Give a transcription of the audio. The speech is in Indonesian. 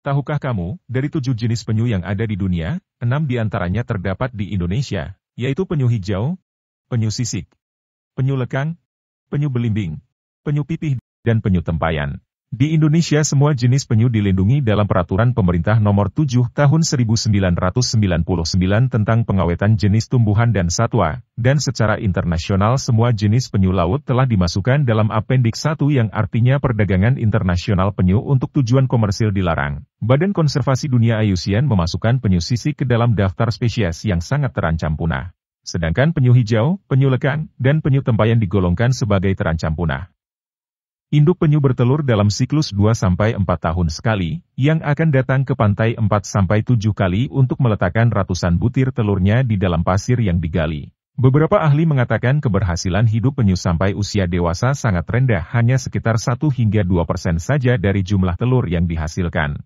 Tahukah kamu, dari tujuh jenis penyu yang ada di dunia, enam diantaranya terdapat di Indonesia, yaitu penyu hijau, penyu sisik, penyu lekang, penyu belimbing, penyu pipih, dan penyu tempayan. Di Indonesia semua jenis penyu dilindungi dalam Peraturan Pemerintah Nomor 7 Tahun 1999 tentang pengawetan jenis tumbuhan dan satwa, dan secara internasional semua jenis penyu laut telah dimasukkan dalam Appendix 1 yang artinya perdagangan internasional penyu untuk tujuan komersil dilarang. Badan Konservasi Dunia IUCN memasukkan penyu sisik ke dalam daftar spesies yang sangat terancam punah. Sedangkan penyu hijau, penyu lekang, dan penyu tempayan digolongkan sebagai terancam punah. Induk penyu bertelur dalam siklus 2-4 tahun sekali, yang akan datang ke pantai 4-7 kali untuk meletakkan ratusan butir telurnya di dalam pasir yang digali. Beberapa ahli mengatakan keberhasilan hidup penyu sampai usia dewasa sangat rendah hanya sekitar 1 hingga 2 persen saja dari jumlah telur yang dihasilkan.